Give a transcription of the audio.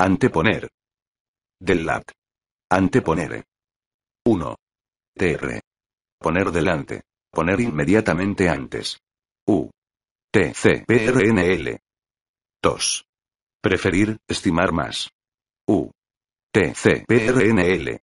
Anteponer. Del lat. Anteponer. 1. TR. Poner delante. Poner inmediatamente antes. U. TCPRNL. 2. Preferir, estimar más. U. TCPRNL.